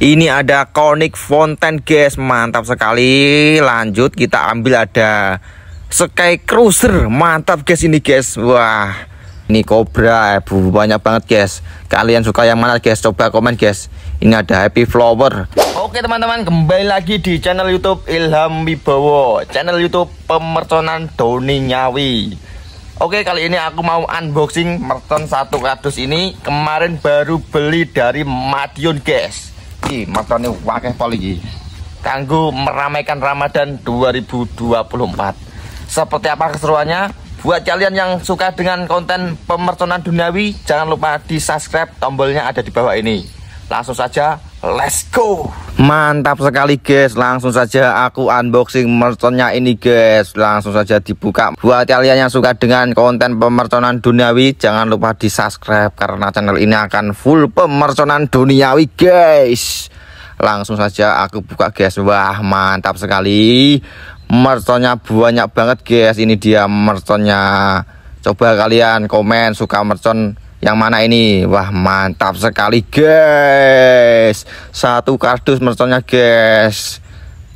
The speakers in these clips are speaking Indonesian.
Ini ada konik fountain guys, mantap sekali. Lanjut kita ambil ada Sky Cruiser, mantap guys ini guys. Wah, ini Cobra eh, banyak banget guys. Kalian suka yang mana guys? Coba komen guys. Ini ada Happy Flower. Oke teman-teman, kembali lagi di channel YouTube Ilham Wibowo, channel YouTube pemerconan Doni Nyawi. Oke kali ini aku mau unboxing merton 100 ini kemarin baru beli dari Madiun guys iki matane wakeh pol kanggo meramaikan Ramadan 2024 seperti apa keseruannya buat kalian yang suka dengan konten pemerconan duniawi jangan lupa di subscribe tombolnya ada di bawah ini langsung saja Let's go Mantap sekali guys Langsung saja aku unboxing merconnya ini guys Langsung saja dibuka Buat kalian yang suka dengan konten pemerconan duniawi Jangan lupa di subscribe Karena channel ini akan full pemerconan duniawi guys Langsung saja aku buka guys Wah mantap sekali Merconnya banyak banget guys Ini dia merconnya Coba kalian komen suka mercon yang mana ini? Wah mantap sekali guys Satu kardus merconnya guys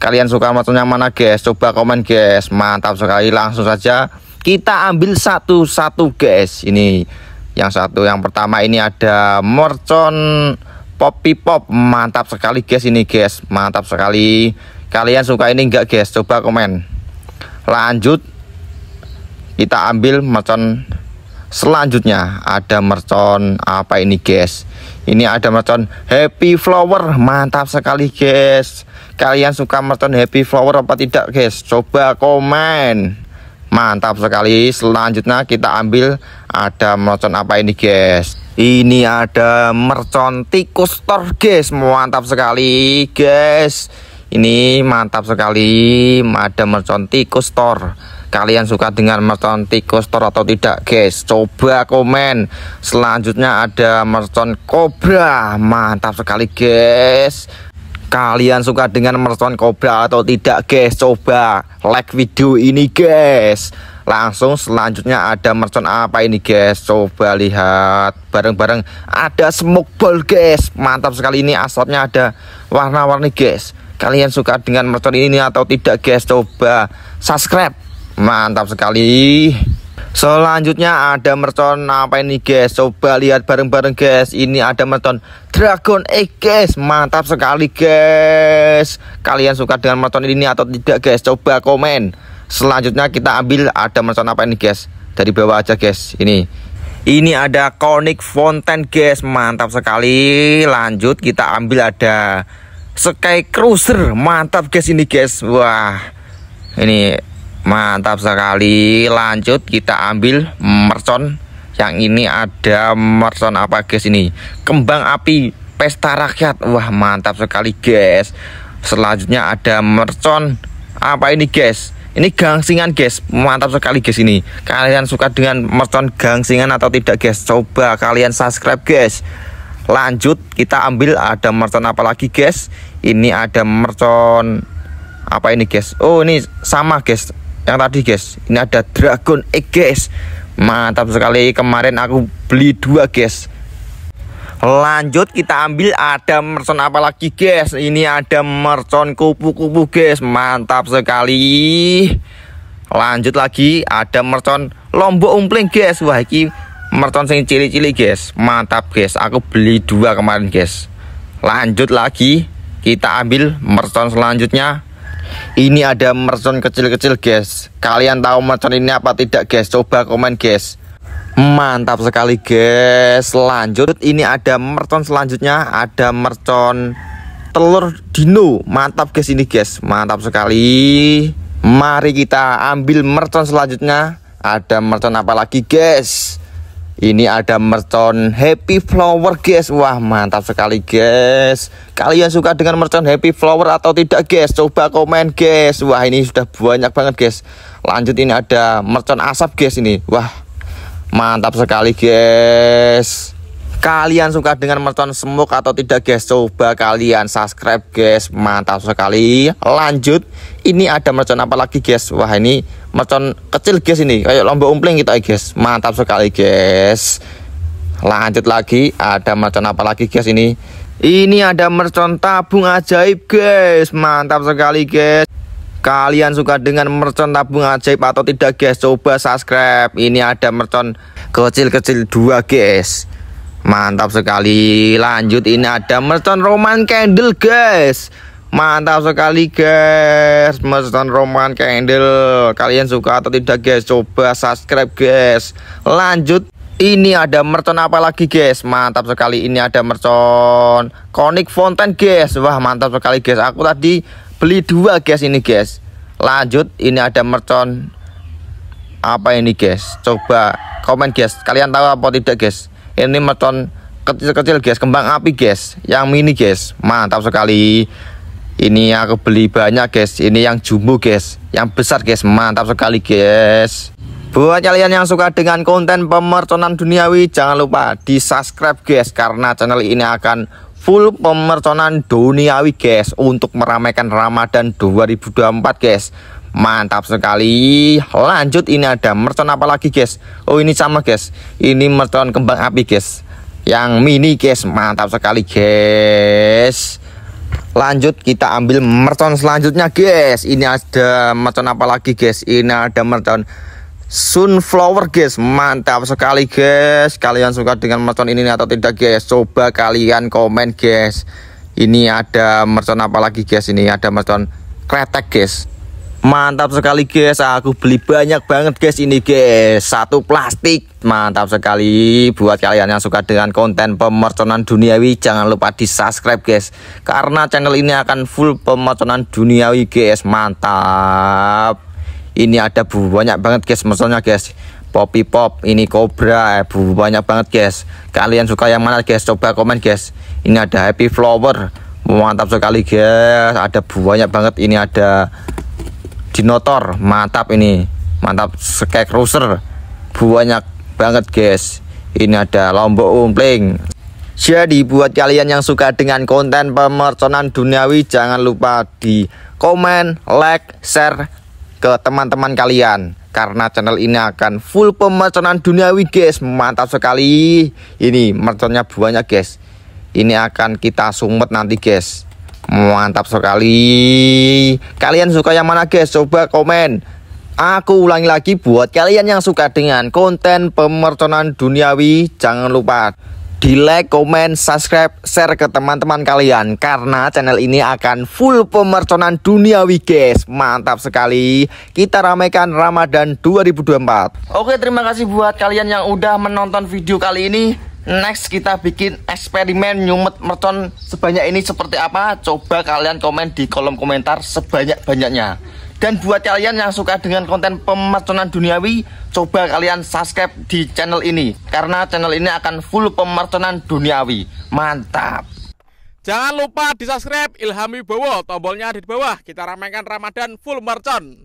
Kalian suka merconnya mana guys? Coba komen guys Mantap sekali langsung saja Kita ambil satu-satu guys Ini yang satu yang pertama ini ada mercon poppy pop Mantap sekali guys ini guys Mantap sekali Kalian suka ini enggak guys? Coba komen Lanjut Kita ambil mercon Selanjutnya ada mercon apa ini guys? Ini ada mercon Happy Flower, mantap sekali guys. Kalian suka mercon Happy Flower apa tidak guys? Coba komen. Mantap sekali. Selanjutnya kita ambil ada mercon apa ini guys? Ini ada mercon tikus tor guys, mantap sekali guys. Ini mantap sekali, ada mercon tikus store. Kalian suka dengan mercon tikus store atau tidak, guys? Coba komen. Selanjutnya ada mercon kobra, mantap sekali, guys. Kalian suka dengan mercon kobra atau tidak, guys? Coba like video ini, guys. Langsung selanjutnya ada mercon apa ini, guys? Coba lihat bareng-bareng. Ada smoke ball, guys. Mantap sekali ini asapnya ada warna-warni, guys Kalian suka dengan mercon ini atau tidak guys? Coba subscribe. Mantap sekali. Selanjutnya ada mercon apa ini guys? Coba lihat bareng-bareng guys. Ini ada mercon Dragon Egg guys. Mantap sekali guys. Kalian suka dengan mercon ini atau tidak guys? Coba komen. Selanjutnya kita ambil ada mercon apa ini guys? Dari bawah aja guys. Ini ini ada konik fonten, guys, mantap sekali. Lanjut kita ambil ada Sky Cruiser mantap guys ini guys wah ini mantap sekali lanjut kita ambil mercon yang ini ada mercon apa guys ini kembang api pesta rakyat wah mantap sekali guys selanjutnya ada mercon apa ini guys ini gangsingan guys mantap sekali guys ini kalian suka dengan mercon gangsingan atau tidak guys coba kalian subscribe guys lanjut kita ambil ada mercon apa lagi guys ini ada mercon apa ini guys oh ini sama guys yang tadi guys ini ada dragon egg guys mantap sekali kemarin aku beli dua guys lanjut kita ambil ada mercon apa lagi guys ini ada mercon kupu-kupu guys mantap sekali lanjut lagi ada mercon lombok umpling guys wah ini merton sing cili-cili, guys mantap guys aku beli dua kemarin guys lanjut lagi kita ambil merton selanjutnya ini ada merton kecil-kecil guys kalian tahu merton ini apa tidak guys coba komen guys Mantap sekali guys Lanjut ini ada mercon selanjutnya Ada mercon telur dino Mantap guys ini guys Mantap sekali Mari kita ambil mercon selanjutnya Ada mercon apa lagi guys ini ada mercon Happy Flower guys Wah mantap sekali guys Kalian suka dengan mercon Happy Flower atau tidak guys Coba komen guys Wah ini sudah banyak banget guys Lanjut ini ada mercon asap guys ini Wah mantap sekali guys Kalian suka dengan mercon semuk atau tidak guys Coba kalian subscribe guys Mantap sekali Lanjut Ini ada mercon apa lagi guys Wah ini mercon kecil guys ini kayak lomba umpling kita guys mantap sekali guys lanjut lagi ada mercon apa lagi guys ini ini ada mercon tabung ajaib guys mantap sekali guys Kalian suka dengan mercon tabung ajaib atau tidak guys Coba subscribe Ini ada mercon kecil-kecil dua guys Mantap sekali Lanjut ini ada mercon roman candle guys Mantap sekali guys Mesen Roman Candle Kalian suka atau tidak guys Coba subscribe guys Lanjut ini ada mercon apa lagi guys mantap sekali ini ada mercon konik fountain guys wah mantap sekali guys aku tadi beli dua guys ini guys lanjut ini ada mercon apa ini guys coba komen guys kalian tahu apa tidak guys ini mercon kecil-kecil guys kembang api guys yang mini guys mantap sekali ini aku beli banyak guys Ini yang jumbo guys Yang besar guys Mantap sekali guys Buat kalian yang suka dengan konten pemerconan duniawi Jangan lupa di subscribe guys Karena channel ini akan full pemerconan duniawi guys Untuk meramaikan Ramadan 2024 guys Mantap sekali Lanjut ini ada mercon apa lagi guys Oh ini sama guys Ini mercon kembang api guys Yang mini guys Mantap sekali guys lanjut kita ambil mercon selanjutnya guys ini ada mercon apa lagi guys ini ada mercon sunflower guys mantap sekali guys kalian suka dengan mercon ini atau tidak guys coba kalian komen guys ini ada mercon apa lagi guys ini ada mercon kretek guys Mantap sekali guys, aku beli banyak banget guys ini guys. Satu plastik. Mantap sekali buat kalian yang suka dengan konten pemerconan duniawi, jangan lupa di-subscribe guys. Karena channel ini akan full pemerconan duniawi guys. Mantap. Ini ada banyak banget guys maksudnya guys. Poppy Pop, ini Cobra, eh, bu banyak banget guys. Kalian suka yang mana guys? Coba komen guys. Ini ada Happy Flower. Mantap sekali guys. Ada banyak banget ini ada dinotor mantap ini mantap sky cruiser banyak banget guys ini ada lombok umpling jadi buat kalian yang suka dengan konten pemerconan duniawi jangan lupa di komen like share ke teman-teman kalian karena channel ini akan full pemerconan duniawi guys mantap sekali ini merconnya banyak guys ini akan kita sumet nanti guys Mantap sekali. Kalian suka yang mana guys? Coba komen. Aku ulangi lagi buat kalian yang suka dengan konten pemerconan duniawi, jangan lupa di like, komen, subscribe, share ke teman-teman kalian karena channel ini akan full pemerconan duniawi guys. Mantap sekali. Kita ramaikan Ramadan 2024. Oke, terima kasih buat kalian yang udah menonton video kali ini. Next kita bikin eksperimen nyumet mercon sebanyak ini seperti apa? Coba kalian komen di kolom komentar sebanyak-banyaknya. Dan buat kalian yang suka dengan konten pemerconan duniawi, coba kalian subscribe di channel ini. Karena channel ini akan full pemerconan duniawi. Mantap! Jangan lupa di subscribe Ilhami Bowo, tombolnya ada di bawah. Kita ramaikan Ramadan full mercon.